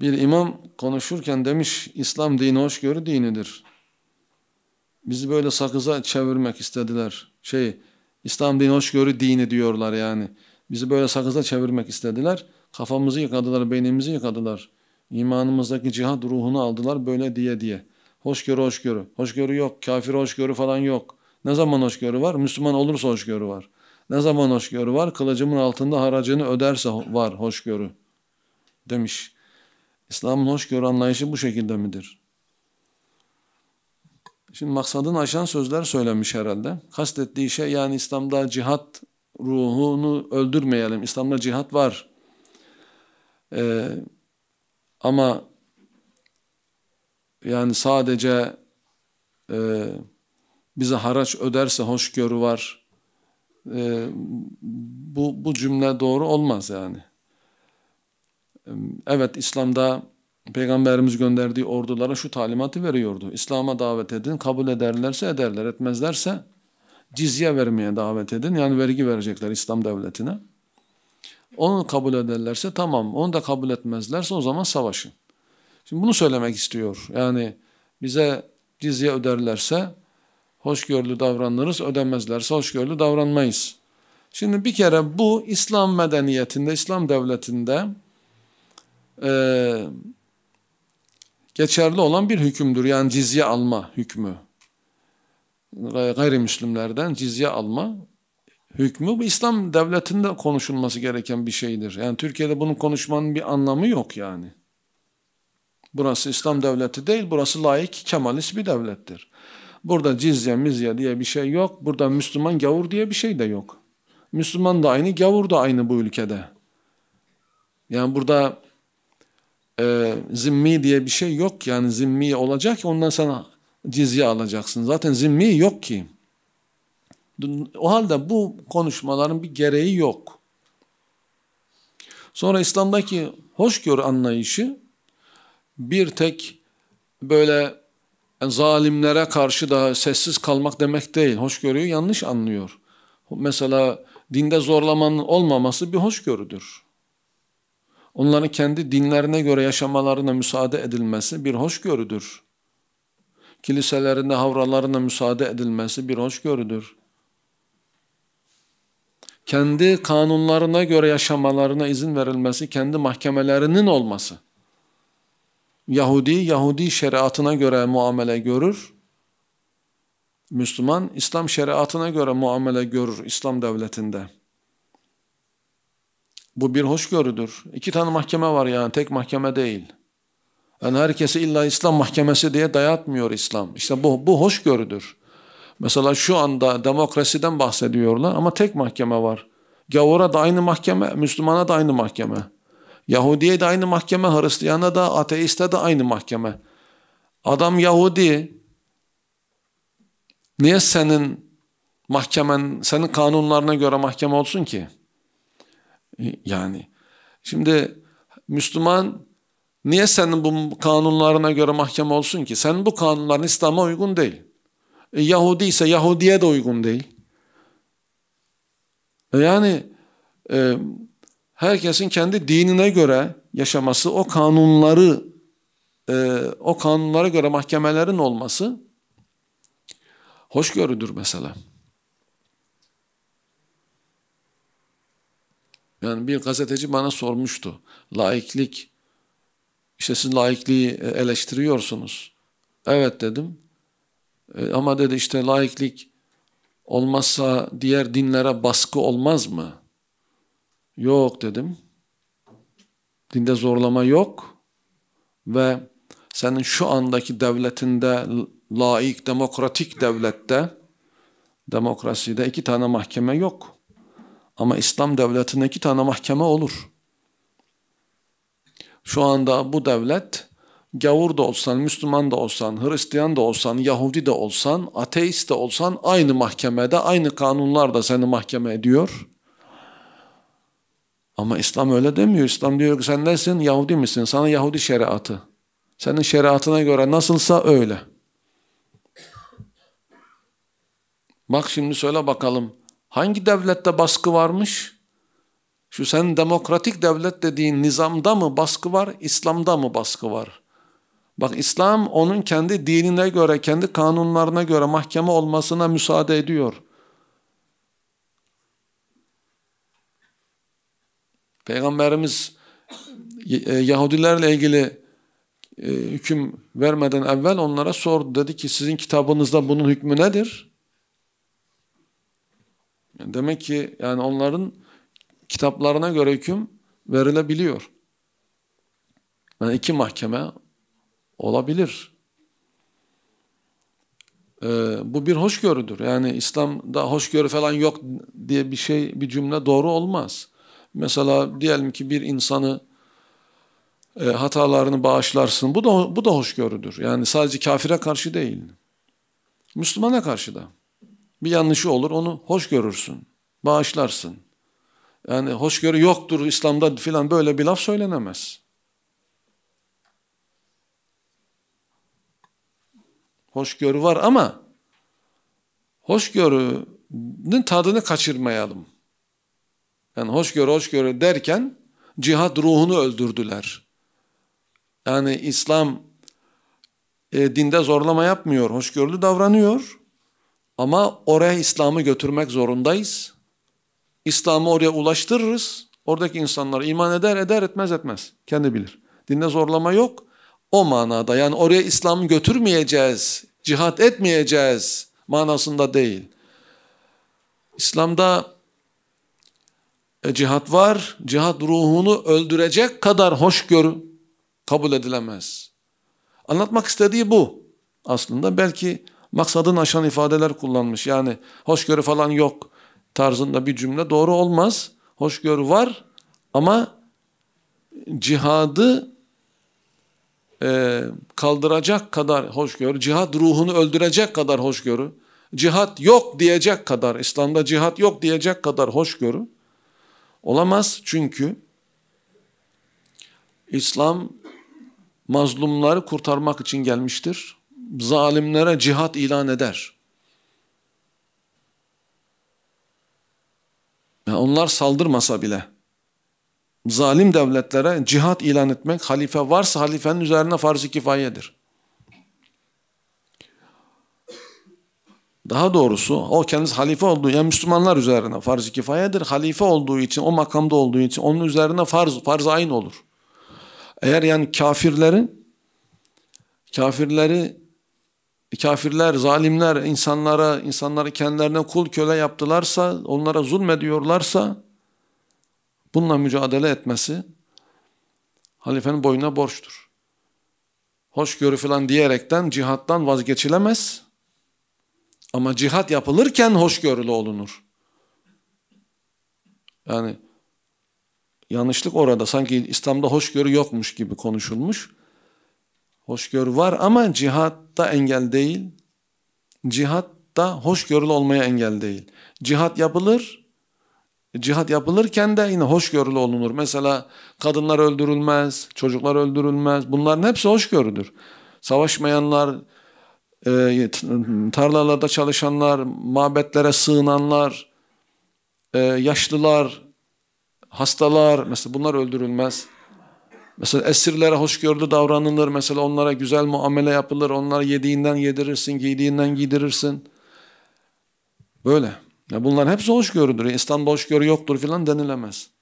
Bir imam konuşurken demiş İslam dini hoşgörü dinidir. Bizi böyle sakıza çevirmek istediler. Şey İslam dini hoşgörü dini diyorlar yani. Bizi böyle sakıza çevirmek istediler. Kafamızı yıkadılar, beynimizi yıkadılar. İmanımızdaki cihad ruhunu aldılar böyle diye diye. Hoşgörü hoşgörü. Hoşgörü yok. Kafir hoşgörü falan yok. Ne zaman hoşgörü var? Müslüman olursa hoşgörü var. Ne zaman hoşgörü var? Kılıcımın altında haracını öderse var hoşgörü demiş. İslam'ın hoşgörü anlayışı bu şekilde midir? Şimdi maksadını aşan sözler söylemiş herhalde. Kastettiği şey yani İslam'da cihat ruhunu öldürmeyelim. İslam'da cihat var. Ee, ama yani sadece e, bize haraç öderse hoşgörü var. E, bu, bu cümle doğru olmaz yani. Evet İslam'da Peygamberimiz gönderdiği ordulara şu talimatı veriyordu. İslam'a davet edin, kabul ederlerse ederler, etmezlerse cizye vermeye davet edin. Yani vergi verecekler İslam devletine. Onu kabul ederlerse tamam, onu da kabul etmezlerse o zaman savaşın. Şimdi bunu söylemek istiyor. Yani bize cizye öderlerse hoşgörülü davranırız, ödemezlerse hoşgörülü davranmayız. Şimdi bir kere bu İslam medeniyetinde, İslam devletinde e, geçerli olan bir hükümdür. Yani cizye alma hükmü. Gayrimüslimlerden cizye alma hükmü bu İslam devletinde konuşulması gereken bir şeydir. Yani Türkiye'de bunun konuşmanın bir anlamı yok yani. Burası İslam devleti değil, burası laik, kemalist bir devlettir. Burada cizye, mizye diye bir şey yok. Burada Müslüman gavur diye bir şey de yok. Müslüman da aynı, gavur da aynı bu ülkede. Yani burada e, zimmi diye bir şey yok yani zimmi olacak ki ondan sana cizye alacaksın. Zaten zimmi yok ki. O halde bu konuşmaların bir gereği yok. Sonra İslam'daki hoşgörü anlayışı bir tek böyle zalimlere karşı da sessiz kalmak demek değil. Hoşgörüyü yanlış anlıyor. Mesela dinde zorlamanın olmaması bir hoşgörüdür onların kendi dinlerine göre yaşamalarına müsaade edilmesi bir hoşgörüdür. Kiliselerinde havralarına müsaade edilmesi bir hoşgörüdür. Kendi kanunlarına göre yaşamalarına izin verilmesi, kendi mahkemelerinin olması. Yahudi, Yahudi şeriatına göre muamele görür. Müslüman, İslam şeriatına göre muamele görür İslam devletinde. Bu bir hoşgörüdür. İki tane mahkeme var yani tek mahkeme değil. Yani herkesi illa İslam mahkemesi diye dayatmıyor İslam. İşte bu, bu hoşgörüdür. Mesela şu anda demokrasiden bahsediyorlar ama tek mahkeme var. Gavura da aynı mahkeme, Müslümana da aynı mahkeme. Yahudiye de aynı mahkeme, Hristiyana da, ateiste de aynı mahkeme. Adam Yahudi, niye senin mahkemen, senin kanunlarına göre mahkeme olsun ki? yani. Şimdi Müslüman niye senin bu kanunlarına göre mahkeme olsun ki? Senin bu kanunların İslam'a uygun değil. E, Yahudi ise Yahudi'ye de uygun değil. E, yani e, herkesin kendi dinine göre yaşaması, o kanunları e, o kanunlara göre mahkemelerin olması hoşgörüdür mesela. Yani bir gazeteci bana sormuştu. Laiklik, işte siz laikliği e, eleştiriyorsunuz. Evet dedim. E, ama dedi işte laiklik olmazsa diğer dinlere baskı olmaz mı? Yok dedim. Dinde zorlama yok. Ve senin şu andaki devletinde laik, demokratik devlette demokraside iki tane mahkeme yok. Ama İslam devletinde iki tane mahkeme olur. Şu anda bu devlet gavur da olsan, Müslüman da olsan, Hristiyan da olsan, Yahudi de olsan, ateist de olsan aynı mahkemede, aynı kanunlar da seni mahkeme ediyor. Ama İslam öyle demiyor. İslam diyor ki sen nesin? Yahudi misin? Sana Yahudi şeriatı. Senin şeriatına göre nasılsa öyle. Bak şimdi söyle bakalım. Hangi devlette baskı varmış? Şu sen demokratik devlet dediğin nizamda mı baskı var, İslam'da mı baskı var? Bak İslam onun kendi dinine göre, kendi kanunlarına göre mahkeme olmasına müsaade ediyor. Peygamberimiz e, Yahudilerle ilgili e, hüküm vermeden evvel onlara sordu. Dedi ki sizin kitabınızda bunun hükmü nedir? Demek ki yani onların kitaplarına göre hüküm verilebiliyor. Yani iki mahkeme olabilir. Ee, bu bir hoşgörüdür. Yani İslam'da hoşgörü falan yok diye bir şey, bir cümle doğru olmaz. Mesela diyelim ki bir insanı e, hatalarını bağışlarsın. Bu da bu da hoşgörüdür. Yani sadece kafire karşı değil. Müslümana karşı da. Bir yanlışı olur onu hoş görürsün, bağışlarsın. Yani hoşgörü yoktur İslam'da filan böyle bir laf söylenemez. Hoşgörü var ama hoşgörünün tadını kaçırmayalım. Yani hoşgörü hoşgörü derken cihat ruhunu öldürdüler. Yani İslam e, dinde zorlama yapmıyor, hoşgörülü davranıyor. Ama oraya İslam'ı götürmek zorundayız. İslam'ı oraya ulaştırırız. Oradaki insanlar iman eder, eder, etmez, etmez. Kendi bilir. Dinde zorlama yok. O manada yani oraya İslam'ı götürmeyeceğiz, cihat etmeyeceğiz manasında değil. İslam'da e, cihat var, cihat ruhunu öldürecek kadar hoşgörü kabul edilemez. Anlatmak istediği bu aslında. Belki maksadını aşan ifadeler kullanmış. Yani hoşgörü falan yok tarzında bir cümle doğru olmaz. Hoşgörü var ama cihadı e, kaldıracak kadar hoşgörü, cihat ruhunu öldürecek kadar hoşgörü, cihat yok diyecek kadar, İslam'da cihat yok diyecek kadar hoşgörü olamaz. Çünkü İslam mazlumları kurtarmak için gelmiştir zalimlere cihat ilan eder. Yani onlar saldırmasa bile zalim devletlere cihat ilan etmek halife varsa halifenin üzerine farz-ı kifayedir. Daha doğrusu o kendisi halife olduğu yani Müslümanlar üzerine farz-ı kifayedir. Halife olduğu için, o makamda olduğu için onun üzerine farz, farz aynı olur. Eğer yani kafirlerin kafirleri kafirler, zalimler insanlara, insanları kendilerine kul köle yaptılarsa, onlara zulmediyorlarsa bununla mücadele etmesi halifenin boyuna borçtur. Hoşgörü falan diyerekten cihattan vazgeçilemez. Ama cihat yapılırken hoşgörülü olunur. Yani yanlışlık orada. Sanki İslam'da hoşgörü yokmuş gibi konuşulmuş. Hoşgörü var ama cihat da engel değil. Cihat da hoşgörülü olmaya engel değil. Cihat yapılır. Cihat yapılırken de yine hoşgörülü olunur. Mesela kadınlar öldürülmez, çocuklar öldürülmez. Bunların hepsi hoşgörüdür. Savaşmayanlar, e, tarlalarda çalışanlar, mabetlere sığınanlar, e, yaşlılar, hastalar mesela bunlar öldürülmez. Mesela esirlere hoşgörülü davranılır. Mesela onlara güzel muamele yapılır. Onlara yediğinden yedirirsin, giydiğinden giydirirsin. Böyle. Ya bunlar hepsi hoşgörüdür. İslam'da hoşgörü yoktur filan denilemez.